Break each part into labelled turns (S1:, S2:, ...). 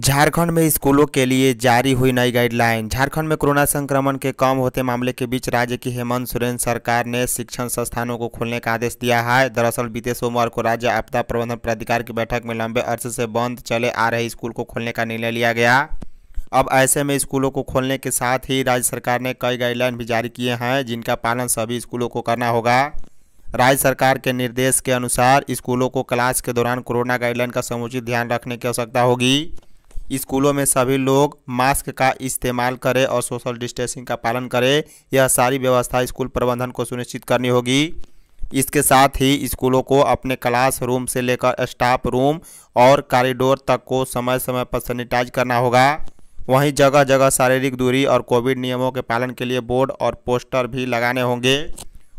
S1: झारखंड में स्कूलों के लिए जारी हुई नई गाइडलाइन झारखंड में कोरोना संक्रमण के कम होते मामले के बीच राज्य की हेमंत सोरेन सरकार ने शिक्षण संस्थानों को खोलने का आदेश दिया है दरअसल बीते सोमवार को राज्य आपदा प्रबंधन प्राधिकार की बैठक में लंबे अरसे से बंद चले आ रहे स्कूल को खोलने का निर्णय लिया गया अब ऐसे में स्कूलों को खोलने के साथ ही राज्य सरकार ने कई गाइडलाइन भी जारी किए हैं जिनका पालन सभी स्कूलों को करना होगा राज्य सरकार के निर्देश के अनुसार स्कूलों को क्लास के दौरान कोरोना गाइडलाइन का समुचित ध्यान रखने की आवश्यकता होगी स्कूलों में सभी लोग मास्क का इस्तेमाल करें और सोशल डिस्टेंसिंग का पालन करें यह सारी व्यवस्था स्कूल प्रबंधन को सुनिश्चित करनी होगी इसके साथ ही स्कूलों को अपने क्लास रूम से लेकर स्टाफ रूम और कॉरिडोर तक को समय समय पर सैनिटाइज करना होगा वहीं जगह जगह शारीरिक दूरी और कोविड नियमों के पालन के लिए बोर्ड और पोस्टर भी लगाने होंगे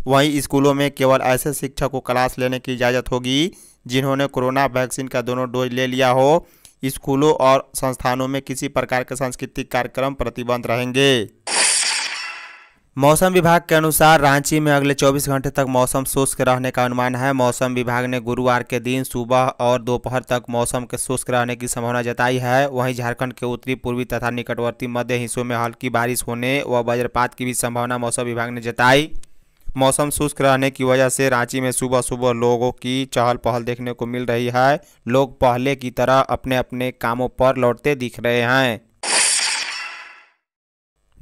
S1: वहीं स्कूलों में केवल ऐसे शिक्षक को क्लास लेने की इजाज़त होगी जिन्होंने कोरोना वैक्सीन का दोनों डोज ले लिया हो स्कूलों और संस्थानों में किसी प्रकार के सांस्कृतिक कार्यक्रम प्रतिबंध रहेंगे मौसम विभाग के अनुसार रांची में अगले 24 घंटे तक मौसम शुष्क रहने का अनुमान है मौसम विभाग ने गुरुवार के दिन सुबह और दोपहर तक मौसम के शुष्क रहने की संभावना जताई है वहीं झारखंड के उत्तरी पूर्वी तथा निकटवर्ती मध्य हिस्सों में हल्की बारिश होने व वज्रपात की भी संभावना मौसम विभाग ने जताई मौसम शुष्क रहने की वजह से रांची में सुबह सुबह लोगों की चहल पहल देखने को मिल रही है लोग पहले की तरह अपने अपने कामों पर लौटते दिख रहे हैं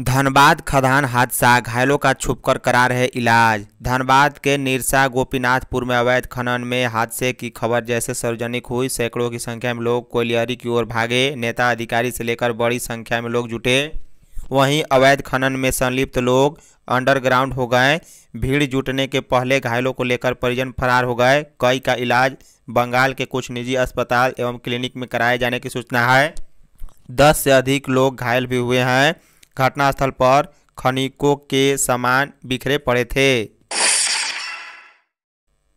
S1: धनबाद खदान हादसा घायलों का छुपकर करार है इलाज धनबाद के निरसा गोपीनाथपुर में अवैध खनन में हादसे की खबर जैसे सार्वजनिक हुई सैकड़ों की संख्या में लोग कोलियारी की ओर भागे नेता अधिकारी से लेकर बड़ी संख्या में लोग जुटे वहीं अवैध खनन में संलिप्त लोग अंडरग्राउंड हो गए भीड़ जुटने के पहले घायलों को लेकर परिजन फरार हो गए कई का इलाज बंगाल के कुछ निजी अस्पताल एवं क्लिनिक में कराए जाने की सूचना है दस से अधिक लोग घायल भी हुए हैं घटनास्थल पर खनिकों के सामान बिखरे पड़े थे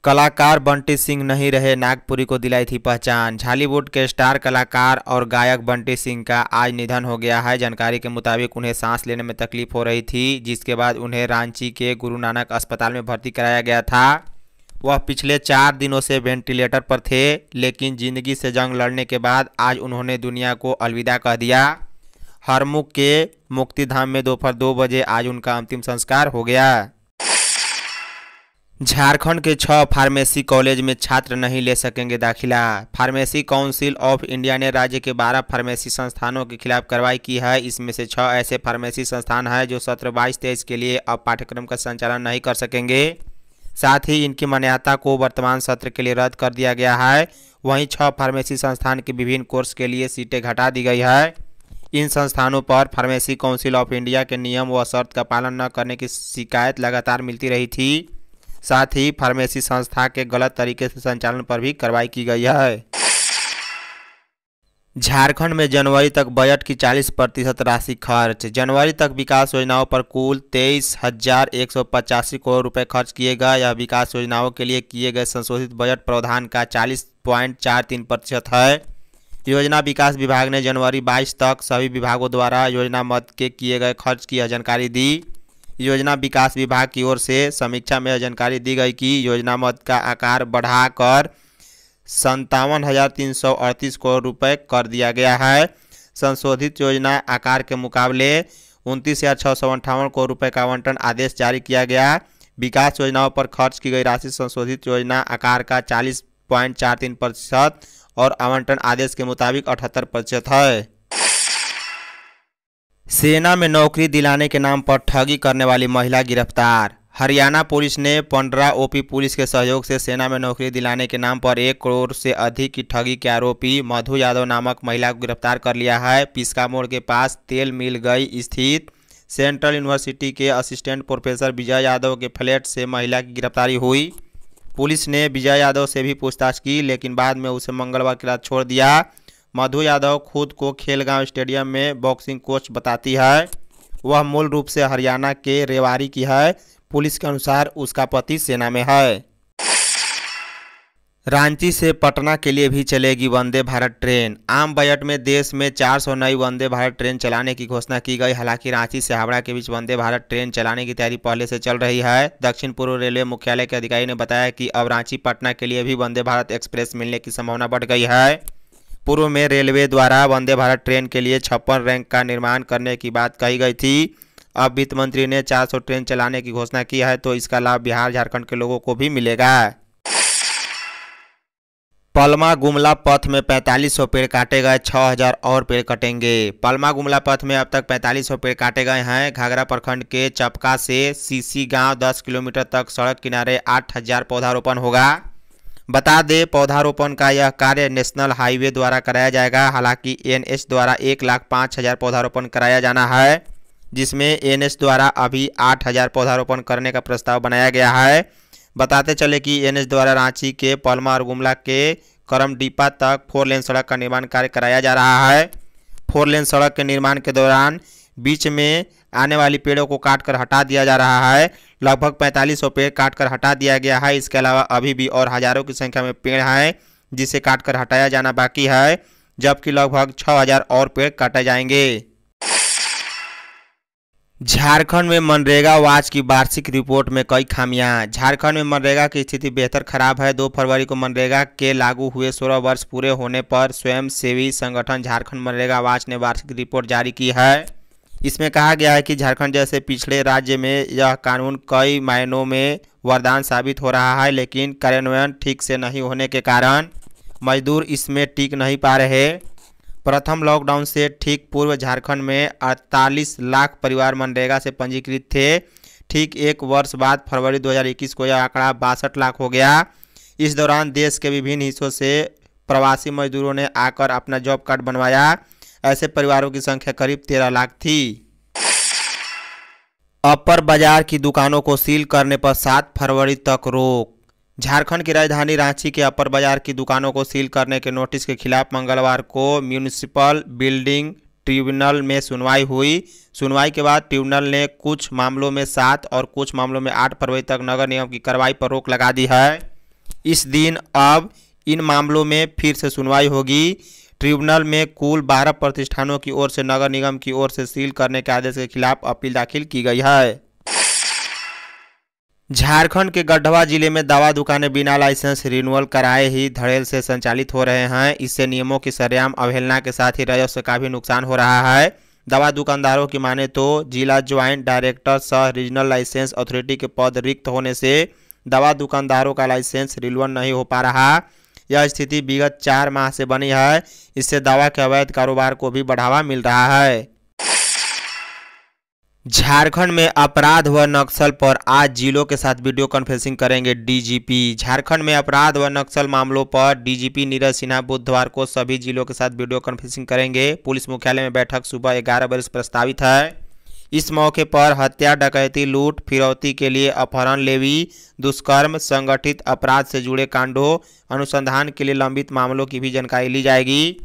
S1: कलाकार बंटी सिंह नहीं रहे नागपुरी को दिलाई थी पहचान झालीवुड के स्टार कलाकार और गायक बंटी सिंह का आज निधन हो गया है जानकारी के मुताबिक उन्हें सांस लेने में तकलीफ हो रही थी जिसके बाद उन्हें रांची के गुरु नानक अस्पताल में भर्ती कराया गया था वह पिछले चार दिनों से वेंटिलेटर पर थे लेकिन जिंदगी से जंग लड़ने के बाद आज उन्होंने दुनिया को अलविदा कह दिया हरमुख के मुक्तिधाम में दोपहर दो बजे आज उनका अंतिम संस्कार हो गया झारखंड के छह फार्मेसी कॉलेज में छात्र नहीं ले सकेंगे दाखिला फार्मेसी काउंसिल ऑफ इंडिया ने राज्य के 12 फार्मेसी संस्थानों के खिलाफ कार्रवाई की है इसमें से छह ऐसे फार्मेसी संस्थान हैं जो सत्र बाईस तेईस के लिए अब पाठ्यक्रम का संचालन नहीं कर सकेंगे साथ ही इनकी मान्यता को वर्तमान सत्र के लिए रद्द कर दिया गया है वहीं छः फार्मेसी संस्थान के विभिन्न कोर्स के लिए सीटें घटा दी गई है इन संस्थानों पर फार्मेसी काउंसिल ऑफ इंडिया के नियम व शर्त का पालन न करने की शिकायत लगातार मिलती रही थी साथ ही फार्मेसी संस्था के गलत तरीके से संचालन पर भी कार्रवाई की गई है झारखंड में जनवरी तक बजट की 40 प्रतिशत राशि खर्च जनवरी तक विकास योजनाओं पर कुल तेईस हजार एक सौ पचासी करोड़ रुपए खर्च किए गए यह विकास योजनाओं के लिए किए गए संशोधित बजट प्रावधान का 40.43 प्रतिशत है योजना विकास विभाग ने जनवरी 22 तक सभी विभागों द्वारा योजना मद के किए गए खर्च की जानकारी दी योजना विकास विभाग की ओर से समीक्षा में जानकारी दी गई कि योजना मद का आकार बढ़ाकर संतावन हज़ार तीन सौ अड़तीस करोड़ रुपये कर दिया गया है संशोधित योजना आकार के मुकाबले उनतीस हज़ार छः सौ अंठावन करोड़ रुपये का आवंटन आदेश जारी किया गया विकास योजनाओं पर खर्च की गई राशि संशोधित योजना आकार का चालीस पॉइंट चार तीन प्रतिशत और आवंटन आदेश के मुताबिक अठहत्तर प्रतिशत है सेना में नौकरी दिलाने के नाम पर ठगी करने वाली महिला गिरफ्तार हरियाणा पुलिस ने पंडरा ओपी पुलिस के सहयोग से सेना में नौकरी दिलाने के नाम पर एक करोड़ से अधिक की ठगी के आरोपी मधु यादव नामक महिला को गिरफ्तार कर लिया है पिस्का मोड़ के पास तेल मिल गई स्थित सेंट्रल यूनिवर्सिटी के असिस्टेंट प्रोफेसर विजय यादव के फ्लैट से महिला की गिरफ्तारी हुई पुलिस ने विजय यादव से भी पूछताछ की लेकिन बाद में उसे मंगलवार की रात छोड़ दिया मधु यादव खुद को खेलगांव स्टेडियम में बॉक्सिंग कोच बताती है वह मूल रूप से हरियाणा के रेवाड़ी की है पुलिस के अनुसार उसका पति सेना में है रांची से पटना के लिए भी चलेगी वंदे भारत ट्रेन आम बजट में देश में 400 नई वंदे भारत ट्रेन चलाने की घोषणा की गई हालांकि रांची से हावड़ा के बीच वंदे भारत ट्रेन चलाने की तैयारी पहले से चल रही है दक्षिण पूर्व रेलवे मुख्यालय के अधिकारी ने बताया कि अब रांची पटना के लिए भी वंदे भारत एक्सप्रेस मिलने की संभावना बढ़ गई है पूर्व में रेलवे द्वारा वंदे भारत ट्रेन के लिए छप्पन रैंक का निर्माण करने की बात कही गई थी अब वित्त मंत्री ने 400 ट्रेन चलाने की घोषणा की है तो इसका लाभ बिहार झारखंड के लोगों को भी मिलेगा पलमा गुमला पथ में 4500 पेड़ काटे गए 6000 और पेड़ कटेंगे पलमा गुमला पथ में अब तक 4500 पेड़ काटे गए हैं घाघरा प्रखंड के चपका से सीसी गांव 10 किलोमीटर तक सड़क किनारे 8000 पौधारोपण होगा बता दें पौधारोपण का यह कार्य नेशनल हाईवे द्वारा कराया जाएगा हालांकि एनएच द्वारा एक लाख पाँच हज़ार पौधारोपण कराया जाना है जिसमें एनएच द्वारा अभी आठ हज़ार पौधारोपण करने का प्रस्ताव बनाया गया है बताते चले कि एनएच द्वारा रांची के पलमा और गुमला के करमडीपा तक फोर लेन सड़क का निर्माण कार्य कराया जा रहा है फोर लेन सड़क के निर्माण के दौरान बीच में आने वाली पेड़ों को काट कर हटा दिया जा रहा है लगभग पैंतालीस सौ पेड़ काट कर हटा दिया गया है इसके अलावा अभी भी और हज़ारों की संख्या में पेड़ हैं जिसे काट कर हटाया जाना बाकी है जबकि लगभग छः हज़ार और पेड़ काटे जाएंगे झारखंड में मनरेगा वाच की वार्षिक रिपोर्ट में कई खामियां झारखंड में मनरेगा की स्थिति बेहतर खराब है दो फरवरी को मनरेगा के लागू हुए सोलह वर्ष पूरे होने पर स्वयंसेवी संगठन झारखंड मनरेगा वाच ने वार्षिक रिपोर्ट जारी की है इसमें कहा गया है कि झारखंड जैसे पिछड़े राज्य में यह कानून कई मायनों में वरदान साबित हो रहा है लेकिन कार्यान्वयन ठीक से नहीं होने के कारण मजदूर इसमें टिक नहीं पा रहे प्रथम लॉकडाउन से ठीक पूर्व झारखंड में अड़तालीस लाख परिवार मनरेगा से पंजीकृत थे ठीक एक वर्ष बाद फरवरी 2021 को यह आंकड़ा बासठ लाख हो गया इस दौरान देश के विभिन्न हिस्सों से प्रवासी मजदूरों ने आकर अपना जॉब कार्ड बनवाया ऐसे परिवारों की संख्या करीब तेरह लाख थी अपर बाजार की दुकानों को सील करने पर सात फरवरी तक रोक झारखंड की राजधानी रांची के अपर बाजार की दुकानों को सील करने के नोटिस के खिलाफ मंगलवार को म्यूनिसिपल बिल्डिंग ट्रिब्यूनल में सुनवाई हुई सुनवाई के बाद ट्रिब्यूनल ने कुछ मामलों में सात और कुछ मामलों में आठ फरवरी तक नगर निगम की कार्रवाई पर रोक लगा दी है इस दिन अब इन मामलों में फिर से सुनवाई होगी ट्रिब्यूनल में कुल बारह प्रतिष्ठानों की ओर से नगर निगम की ओर से सील करने के आदेश के खिलाफ अपील दाखिल की गई है झारखंड के गढ़वा जिले में दवा दुकानें बिना लाइसेंस रिन्यूअल कराए ही धड़ेल से संचालित हो रहे हैं इससे नियमों की सरेआम अवहेलना के साथ ही राजस्व का भी नुकसान हो रहा है दवा दुकानदारों की माने तो जिला ज्वाइंट डायरेक्टर सह रीजनल लाइसेंस अथॉरिटी के पद रिक्त होने से दवा दुकानदारों का लाइसेंस रिन्यूअल नहीं हो पा रहा यह स्थिति विगत चार माह से बनी है इससे दवा के अवैध कारोबार को भी बढ़ावा मिल रहा है झारखंड में अपराध व नक्सल पर आज जिलों के साथ वीडियो कॉन्फ्रेंसिंग करेंगे डीजीपी झारखंड में अपराध व नक्सल मामलों पर डीजीपी नीरज सिन्हा बुधवार को सभी जिलों के साथ वीडियो कॉन्फ्रेंसिंग करेंगे पुलिस मुख्यालय में बैठक सुबह ग्यारह बजे प्रस्तावित है इस मौके पर हत्या डकैती लूट फिरौती के लिए अपहरण लेवी दुष्कर्म संगठित अपराध से जुड़े कांडों अनुसंधान के लिए लंबित मामलों की भी जानकारी ली जाएगी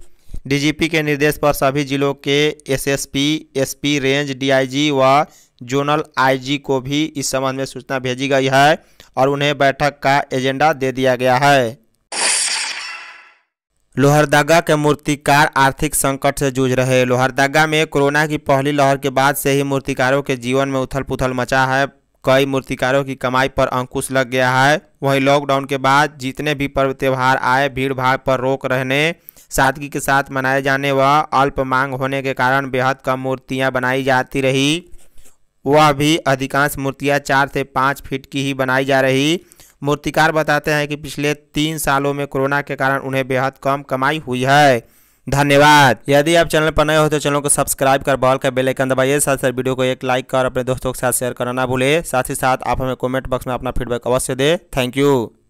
S1: डीजीपी के निर्देश पर सभी जिलों के एसएसपी एसपी रेंज डीआईजी व जोनल आईजी को भी इस संबंध में सूचना भेजी गई है और उन्हें बैठक का एजेंडा दे दिया गया है लोहरदगा के मूर्तिकार आर्थिक संकट से जूझ रहे लोहरदगा में कोरोना की पहली लहर के बाद से ही मूर्तिकारों के जीवन में उथल पुथल मचा है कई मूर्तिकारों की कमाई पर अंकुश लग गया है वहीं लॉकडाउन के बाद जितने भी पर्व त्यौहार आए भीड़ भाड़ पर रोक रहने सादगी के साथ मनाए जाने व अल्प मांग होने के कारण बेहद कम मूर्तियाँ बनाई जाती रही वह भी अधिकांश मूर्तियाँ चार से पाँच फीट की ही बनाई जा रही मूर्तिकार बताते हैं कि पिछले तीन सालों में कोरोना के कारण उन्हें बेहद कम कमाई हुई है धन्यवाद यदि आप चैनल पर नए हो तो चैनल को सब्सक्राइब कर बॉल का बेलाइकन दबाइए साथ साथ वीडियो को एक लाइक कर अपने दोस्तों के साथ शेयर करना ना भूले साथ ही साथ आप हमें कमेंट बॉक्स में अपना फीडबैक अवश्य दें थैंक यू